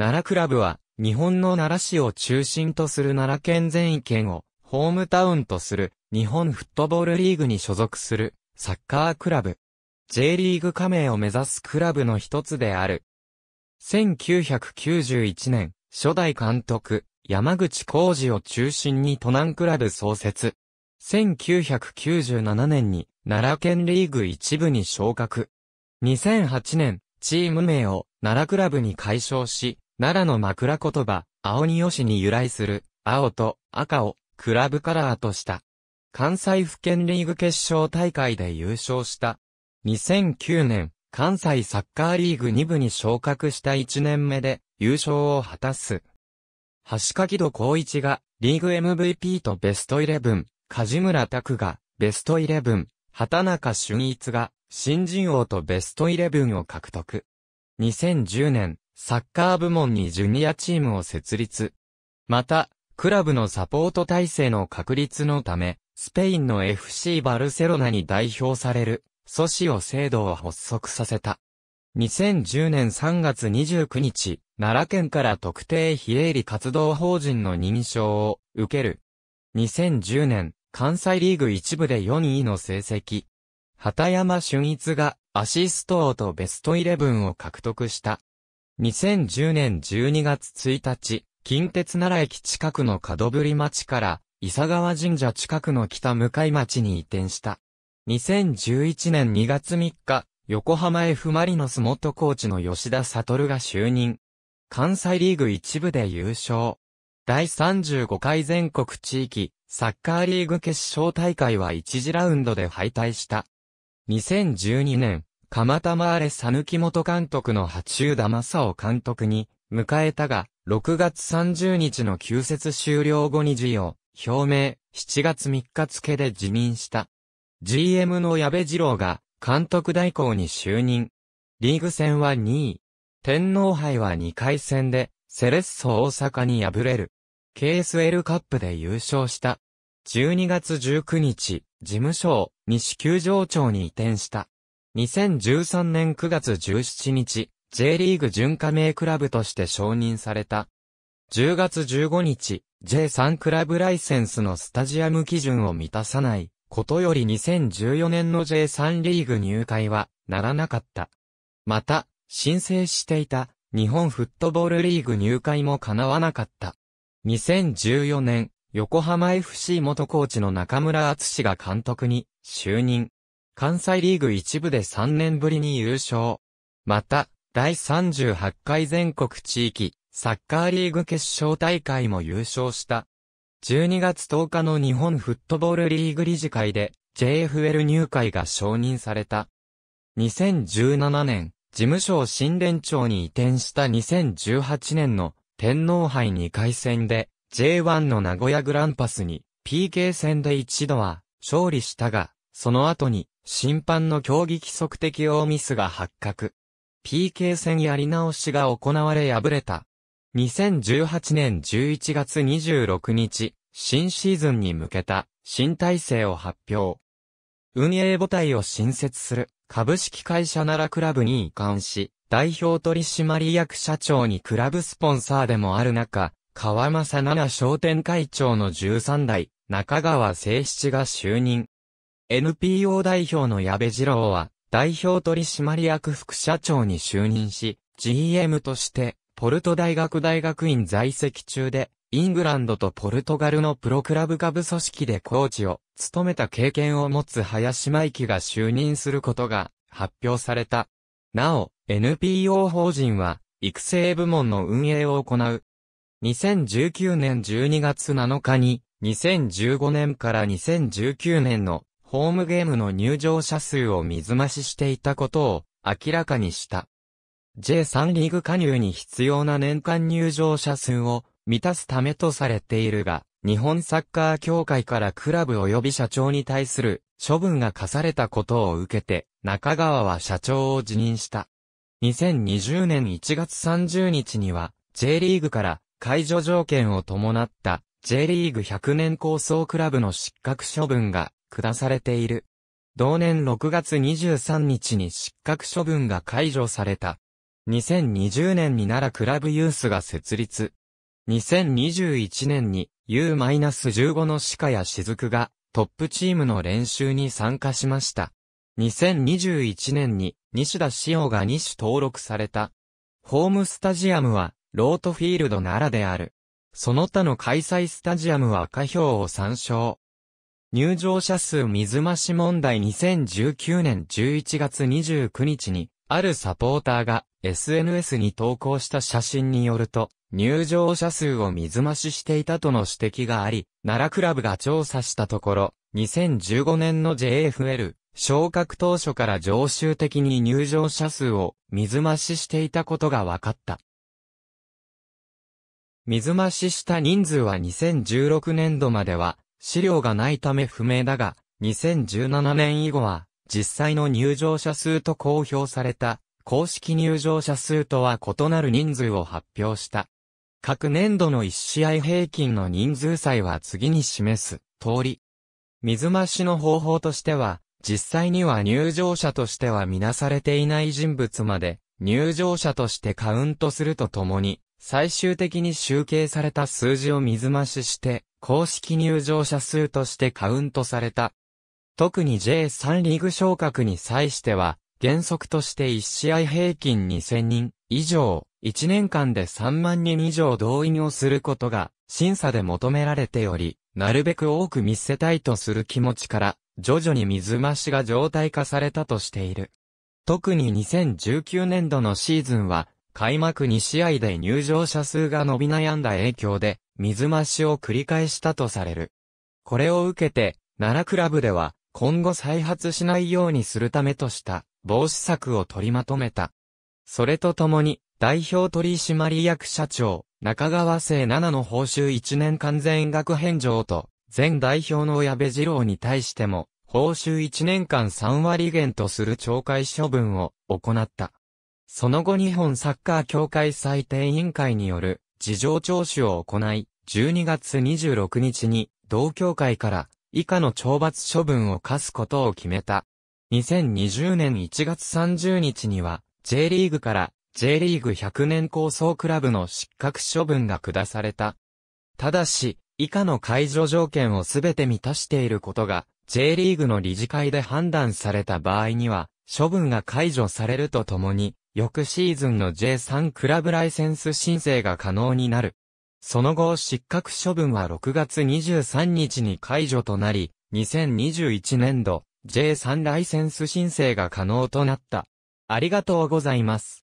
奈良クラブは、日本の奈良市を中心とする奈良県全域を、ホームタウンとする、日本フットボールリーグに所属する、サッカークラブ。J リーグ加盟を目指すクラブの一つである。1991年、初代監督、山口浩二を中心に都南クラブ創設。1997年に奈良県リーグ一部に昇格。2008年、チーム名を奈良クラブに改称し、奈良の枕言葉、青によしに由来する、青と赤をクラブカラーとした。関西府県リーグ決勝大会で優勝した。2009年、関西サッカーリーグ2部に昇格した1年目で優勝を果たす。橋垣戸光一がリーグ MVP とベスト11、梶村拓がベスト11、畑中俊一が新人王とベスト11を獲得。2010年、サッカー部門にジュニアチームを設立。また、クラブのサポート体制の確立のため、スペインの FC バルセロナに代表される、ソシオ制度を発足させた。2010年3月29日、奈良県から特定非営利活動法人の認証を受ける。2010年、関西リーグ一部で4位の成績。畑山俊一がアシスト王とベストイレブンを獲得した。2010年12月1日、近鉄奈良駅近くの角振町から、伊佐川神社近くの北向町に移転した。2011年2月3日、横浜 F・ マリノス元コーチの吉田悟が就任。関西リーグ一部で優勝。第35回全国地域サッカーリーグ決勝大会は1次ラウンドで敗退した。2012年、釜玉あれさきも元監督の八中田正夫監督に迎えたが、6月30日の休設終了後に辞を表明、7月3日付で辞任した。GM の矢部二郎が監督代行に就任。リーグ戦は2位。天皇杯は2回戦で、セレッソ大阪に敗れる。KSL カップで優勝した。12月19日、事務所を西球場長に移転した。2013年9月17日、J リーグ準加盟クラブとして承認された。10月15日、J3 クラブライセンスのスタジアム基準を満たさないことより2014年の J3 リーグ入会はならなかった。また、申請していた日本フットボールリーグ入会も叶わなかった。2014年、横浜 FC 元コーチの中村敦が監督に就任。関西リーグ一部で3年ぶりに優勝。また、第38回全国地域サッカーリーグ決勝大会も優勝した。12月10日の日本フットボールリーグ理事会で JFL 入会が承認された。2017年、事務所を新連長に移転した2018年の天皇杯2回戦で J1 の名古屋グランパスに PK 戦で一度は勝利したが、その後に審判の競技規則的大ミスが発覚。PK 戦やり直しが行われ敗れた。2018年11月26日、新シーズンに向けた新体制を発表。運営母体を新設する株式会社奈良クラブに移管し、代表取締役社長にクラブスポンサーでもある中、川正奈々商店会長の13代、中川誠七が就任。NPO 代表の矢部二郎は、代表取締役副社長に就任し、GM として、ポルト大学大学院在籍中で、イングランドとポルトガルのプロクラブ下部組織でコーチを務めた経験を持つ林真紀が就任することが発表された。なお、NPO 法人は育成部門の運営を行う。2019年12月7日に2015年から2019年のホームゲームの入場者数を水増ししていたことを明らかにした。J3 リーグ加入に必要な年間入場者数を満たすためとされているが、日本サッカー協会からクラブ及び社長に対する処分が課されたことを受けて、中川は社長を辞任した。2020年1月30日には、J リーグから解除条件を伴った J リーグ100年構想クラブの失格処分が下されている。同年6月23日に失格処分が解除された。2020年に奈良クラブユースが設立。2021年に U-15 の鹿や雫がトップチームの練習に参加しました。2021年に西田潮が2種登録された。ホームスタジアムはロートフィールド奈良である。その他の開催スタジアムは赤表を参照。入場者数水増し問題2019年11月29日に、あるサポーターが SNS に投稿した写真によると、入場者数を水増ししていたとの指摘があり、奈良クラブが調査したところ、2015年の JFL 昇格当初から常習的に入場者数を水増ししていたことが分かった。水増しした人数は2016年度までは資料がないため不明だが、2017年以後は、実際の入場者数と公表された、公式入場者数とは異なる人数を発表した。各年度の1試合平均の人数差は次に示す通り。水増しの方法としては、実際には入場者としてはみなされていない人物まで、入場者としてカウントするとともに、最終的に集計された数字を水増しして、公式入場者数としてカウントされた。特に J3 リーグ昇格に際しては、原則として1試合平均2000人以上、1年間で3万人以上動員をすることが審査で求められており、なるべく多く見せたいとする気持ちから、徐々に水増しが常態化されたとしている。特に2019年度のシーズンは、開幕2試合で入場者数が伸び悩んだ影響で、水増しを繰り返したとされる。これを受けて、奈良クラブでは、今後再発しないようにするためとした防止策を取りまとめた。それとともに、代表取締役社長、中川奈々の報酬1年間全額返上と、前代表の矢部二郎に対しても、報酬1年間3割減とする懲戒処分を行った。その後日本サッカー協会最低委員会による事情聴取を行い、12月26日に同協会から以下の懲罰処分を課すことを決めた。2020年1月30日には J リーグから J リーグ100年構想クラブの失格処分が下された。ただし、以下の解除条件をすべて満たしていることが J リーグの理事会で判断された場合には、処分が解除されるとともに、翌シーズンの J3 クラブライセンス申請が可能になる。その後、失格処分は6月23日に解除となり、2021年度 J3 ライセンス申請が可能となった。ありがとうございます。